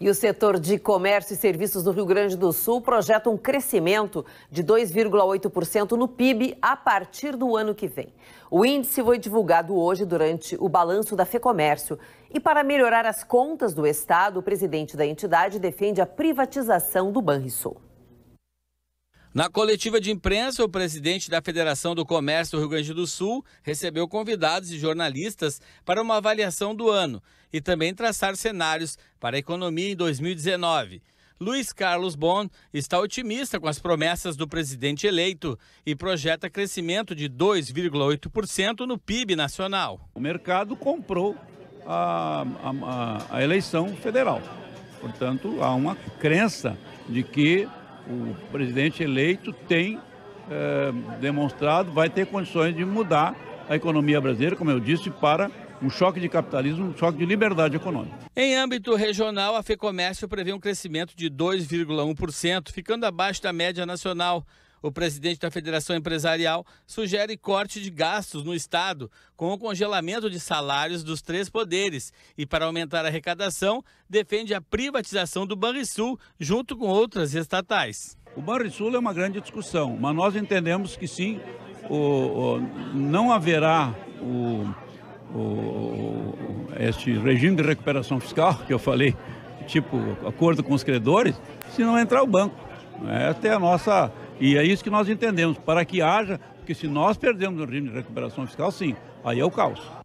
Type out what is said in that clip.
E o setor de comércio e serviços do Rio Grande do Sul projeta um crescimento de 2,8% no PIB a partir do ano que vem. O índice foi divulgado hoje durante o balanço da FEComércio. E para melhorar as contas do Estado, o presidente da entidade defende a privatização do Banrisul. Na coletiva de imprensa, o presidente da Federação do Comércio do Rio Grande do Sul recebeu convidados e jornalistas para uma avaliação do ano e também traçar cenários para a economia em 2019. Luiz Carlos Bon está otimista com as promessas do presidente eleito e projeta crescimento de 2,8% no PIB nacional. O mercado comprou a, a, a eleição federal. Portanto, há uma crença de que o presidente eleito tem é, demonstrado, vai ter condições de mudar a economia brasileira, como eu disse, para um choque de capitalismo, um choque de liberdade econômica. Em âmbito regional, a FEComércio prevê um crescimento de 2,1%, ficando abaixo da média nacional. O presidente da Federação Empresarial sugere corte de gastos no Estado com o congelamento de salários dos três poderes e, para aumentar a arrecadação, defende a privatização do Banrisul junto com outras estatais. O Banrisul é uma grande discussão, mas nós entendemos que sim, o, o, não haverá o, este regime de recuperação fiscal que eu falei, tipo acordo com os credores, se não entrar o banco. É até a nossa e é isso que nós entendemos, para que haja, porque se nós perdemos o regime de recuperação fiscal, sim, aí é o caos.